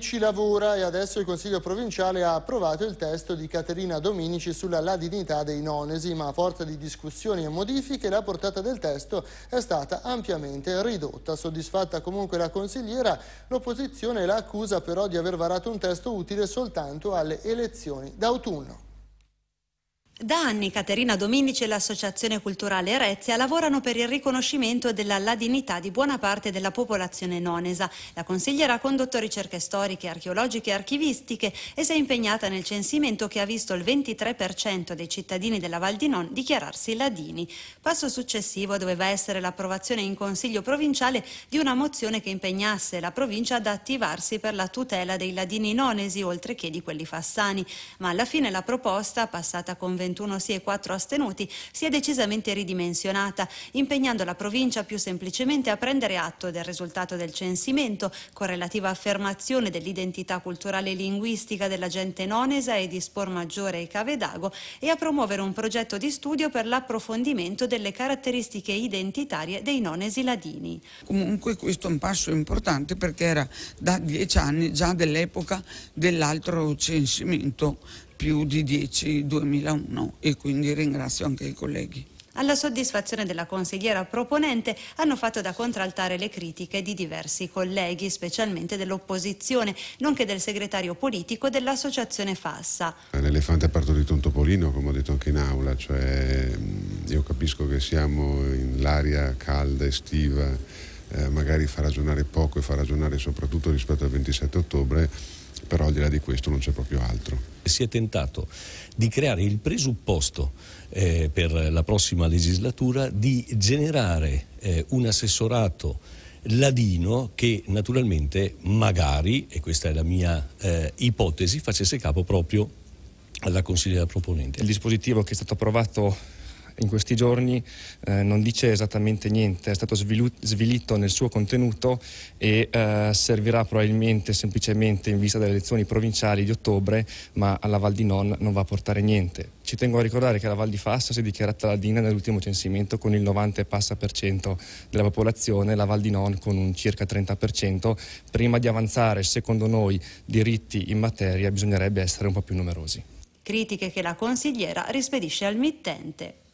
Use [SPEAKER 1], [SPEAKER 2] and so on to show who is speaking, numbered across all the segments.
[SPEAKER 1] Ci lavora e adesso il Consiglio provinciale ha approvato il testo di Caterina Dominici sulla La dignità dei nonesi, ma a forza di discussioni e modifiche la portata del testo è stata ampiamente ridotta. Soddisfatta comunque la consigliera, l'opposizione la accusa però di aver varato un testo utile soltanto alle elezioni d'autunno.
[SPEAKER 2] Da anni Caterina Dominici e l'Associazione Culturale Rezia lavorano per il riconoscimento della ladinità di buona parte della popolazione nonesa. La consigliera ha condotto ricerche storiche, archeologiche e archivistiche e si è impegnata nel censimento che ha visto il 23% dei cittadini della Val di Non dichiararsi ladini. Passo successivo doveva essere l'approvazione in Consiglio provinciale di una mozione che impegnasse la provincia ad attivarsi per la tutela dei ladini nonesi, oltre che di quelli fassani. Ma alla fine la proposta, passata con convenzionalmente, 21 sì e 4 astenuti, si è decisamente ridimensionata, impegnando la provincia più semplicemente a prendere atto del risultato del censimento, con relativa affermazione dell'identità culturale e linguistica della gente nonesa e di Spor Maggiore e Cavedago, e a promuovere un progetto di studio per l'approfondimento delle caratteristiche identitarie dei
[SPEAKER 3] nonesi ladini. Comunque questo è un passo importante perché era da dieci anni già dell'epoca dell'altro censimento più di 10 2001 e quindi ringrazio anche i colleghi.
[SPEAKER 2] Alla soddisfazione della consigliera proponente hanno fatto da contraltare le critiche di diversi colleghi, specialmente dell'opposizione, nonché del segretario politico dell'associazione Fassa.
[SPEAKER 4] L'elefante ha partorito un topolino, come ho detto anche in aula, cioè io capisco che siamo in l'aria calda, estiva, eh, magari fa ragionare poco e fa ragionare soprattutto rispetto al 27 ottobre, però al di là di questo non c'è proprio altro si è tentato di creare il presupposto eh, per la prossima legislatura di generare eh, un assessorato ladino che naturalmente magari, e questa è la mia eh, ipotesi, facesse capo proprio alla consigliera proponente. Il
[SPEAKER 5] dispositivo che è stato approvato in questi giorni eh, non dice esattamente niente, è stato svilito nel suo contenuto e eh, servirà probabilmente semplicemente in vista delle elezioni provinciali di ottobre, ma alla Val di Non non va a portare niente. Ci tengo a ricordare che la Val di Fassa si è dichiarata ladina nell'ultimo censimento con il 90 e passa per cento della popolazione, la Val di Non con un circa 30%. Prima di avanzare, secondo noi, diritti in materia bisognerebbe essere un po' più numerosi
[SPEAKER 2] critiche che la consigliera rispedisce al mittente.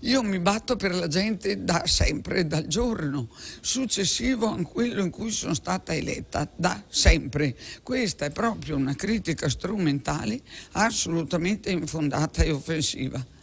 [SPEAKER 3] Io mi batto per la gente da sempre, dal giorno successivo a quello in cui sono stata eletta, da sempre. Questa è proprio una critica strumentale assolutamente infondata e offensiva.